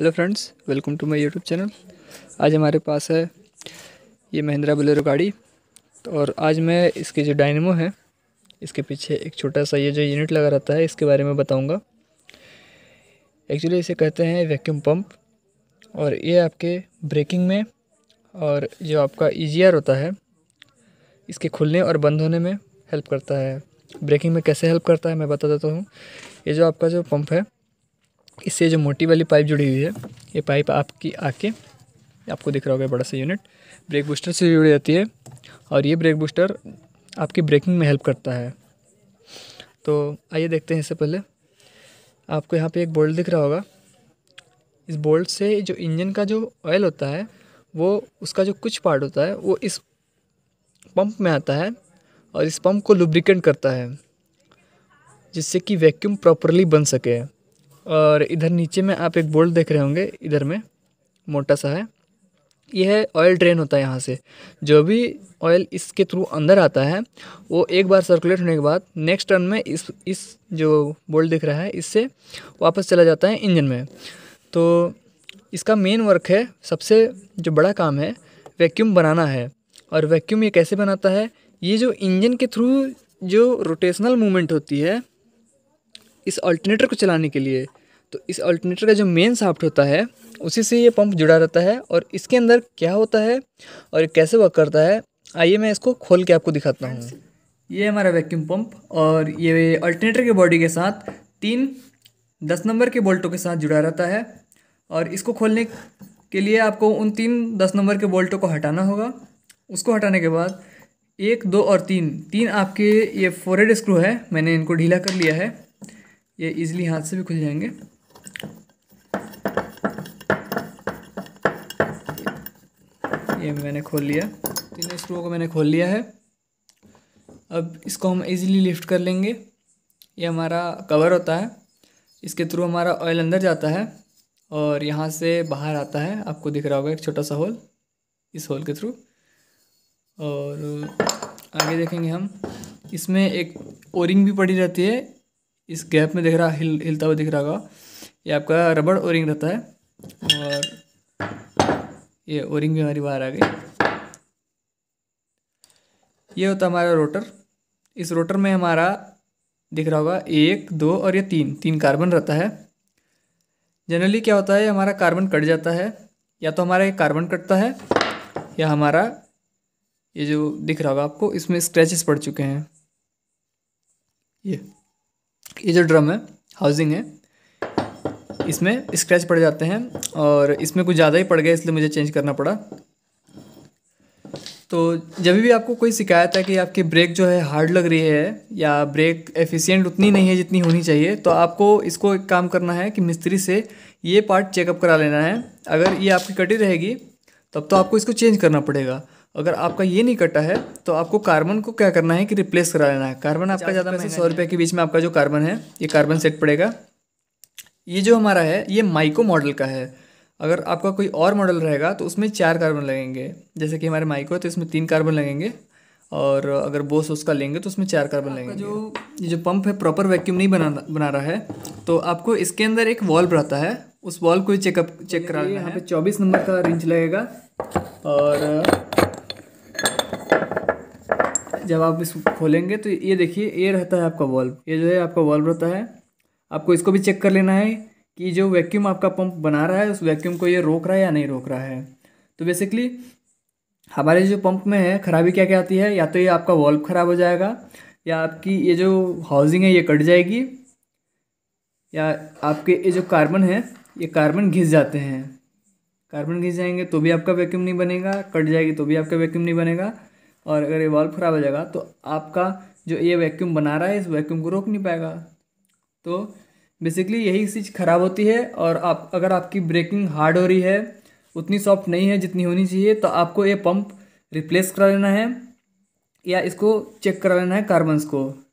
hello friends welcome to my YouTube channel आज हमारे पास है ये महिंद्रा बलेरो गाड़ी तो और आज मैं इसके जो डायनेमो है इसके पीछे एक छोटा सा ये जो यूनिट लगा रहता है इसके बारे में बताऊंगा एक्चुअली इसे कहते हैं वैक्यूम पंप और ये आपके ब्रेकिंग में और जो आपका ई e होता है इसके खुलने और बंद होने में हेल्प करता है ब्रेकिंग में कैसे हेल्प करता है मैं बता देता हूँ ये जो आपका जो पंप है इससे जो मोटी वाली पाइप जुड़ी हुई है ये पाइप आपकी आके आपको दिख रहा होगा बड़ा सा यूनिट ब्रेक बूस्टर से जुड़ी रहती है और ये ब्रेक बूस्टर आपकी ब्रेकिंग में हेल्प करता है तो आइए देखते हैं इससे पहले आपको यहाँ पे एक बोल्ट दिख रहा होगा इस बोल्ट से जो इंजन का जो ऑयल होता है वो उसका जो कुछ पार्ट होता है वो इस पंप में आता है और इस पंप को लुब्रिकेट करता है जिससे कि वैक्यूम प्रॉपरली बन सके और इधर नीचे में आप एक बोल्ट देख रहे होंगे इधर में मोटा सा है यह है ऑयल ड्रेन होता है यहाँ से जो भी ऑयल इसके थ्रू अंदर आता है वो एक बार सर्कुलेट होने के बाद नेक्स्ट टर्न में इस इस जो बोल्ट दिख रहा है इससे वापस चला जाता है इंजन में तो इसका मेन वर्क है सबसे जो बड़ा काम है वैक्यूम बनाना है और वैक्यूम ये कैसे बनाता है ये जो इंजन के थ्रू जो रोटेशनल मूवमेंट होती है इस अल्टरनेटर को चलाने के लिए तो इस अल्टरनेटर का जो मेन साफ्ट होता है उसी से ये पंप जुड़ा रहता है और इसके अंदर क्या होता है और कैसे वर्क करता है आइए मैं इसको खोल के आपको दिखाता हूँ ये हमारा वैक्यूम पंप और ये अल्टरनेटर के बॉडी के साथ तीन दस नंबर के बोल्टों के साथ जुड़ा रहता है और इसको खोलने के लिए आपको उन तीन दस नंबर के बोल्टों को हटाना होगा उसको हटाने के बाद एक दो और तीन तीन आपके ये फोरेड स्क्रू है मैंने इनको ढीला कर लिया है ये इजीली हाथ से भी खुल जाएंगे ये मैंने खोल लिया तीनों स्क्रू को मैंने खोल लिया है अब इसको हम इजीली लिफ्ट कर लेंगे ये हमारा कवर होता है इसके थ्रू हमारा ऑयल अंदर जाता है और यहाँ से बाहर आता है आपको दिख रहा होगा एक छोटा सा होल इस होल के थ्रू और आगे देखेंगे हम इसमें एक ओरिंग भी पड़ी रहती है इस गैप में दिख रहा हिल हिलता हुआ दिख रहा होगा ये आपका रबड़ ओरिंग रहता है और ये ओरिंग भी हमारी बाहर आ गई ये होता हमारा रोटर इस रोटर में हमारा दिख रहा होगा एक दो और ये तीन तीन कार्बन रहता है जनरली क्या होता है हमारा कार्बन कट जाता है या तो हमारा ये कार्बन कटता है या हमारा ये जो दिख रहा होगा आपको इसमें स्क्रैचेस पड़ चुके हैं ये ये जो ड्रम है हाउसिंग है इसमें स्क्रैच पड़ जाते हैं और इसमें कुछ ज़्यादा ही पड़ गया इसलिए मुझे चेंज करना पड़ा तो जब भी आपको कोई शिकायत है कि आपकी ब्रेक जो है हार्ड लग रही है या ब्रेक एफिशिएंट उतनी नहीं है जितनी होनी चाहिए तो आपको इसको एक काम करना है कि मिस्त्री से ये पार्ट चेकअप करा लेना है अगर ये आपकी कटी रहेगी तब तो आपको इसको चेंज करना पड़ेगा अगर आपका ये नहीं कटा है तो आपको कार्बन को क्या करना है कि रिप्लेस करा लेना है कार्बन आपका ज़्यादा पैसे सौ रुपये के बीच में आपका जो कार्बन है ये कार्बन सेट पड़ेगा ये जो हमारा है ये माइको मॉडल का है अगर आपका कोई और मॉडल रहेगा तो उसमें चार कार्बन लगेंगे जैसे कि हमारे माइको है तो इसमें तीन कार्बन लगेंगे और अगर बोस उसका लेंगे तो उसमें चार कार्बन लगेंगे जो ये जो पंप है प्रॉपर वैक्यूम नहीं बना बना रहा है तो आपको इसके अंदर एक वॉल्व रहता है उस वॉल्व को चेकअप चेक तो करा यहाँ पे चौबीस नंबर का रेंज लगेगा और जब आप इसको खोलेंगे तो ये देखिए ये रहता है आपका वॉल्व ये जो है आपका वॉल्व रहता है आपको इसको भी चेक कर लेना है कि जो वैक्यूम आपका पंप बना रहा है उस वैक्यूम को ये रोक रहा है या नहीं रोक रहा है तो बेसिकली हमारे जो पंप में है खराबी क्या क्या आती है या तो ये आपका वॉल्व ख़राब हो जाएगा या आपकी ये जो हाउसिंग है ये कट जाएगी या आपके ये जो कार्बन है ये कार्बन घिस जाते हैं कार्बन घिस जाएंगे तो भी आपका वैक्यूम नहीं बनेगा कट जाएगी तो भी आपका वैक्यूम नहीं बनेगा और अगर ये वाल्व ख़राब हो जाएगा तो आपका जो ये वैक्यूम बना रहा है इस वैक्यूम को रोक नहीं पाएगा तो बेसिकली यही चीज़ ख़राब होती है और आप अगर आपकी ब्रेकिंग हार्ड हो रही है उतनी सॉफ्ट नहीं है जितनी होनी चाहिए तो आपको ये पंप रिप्लेस करा लेना है या इसको चेक करा लेना है कार्बन्स को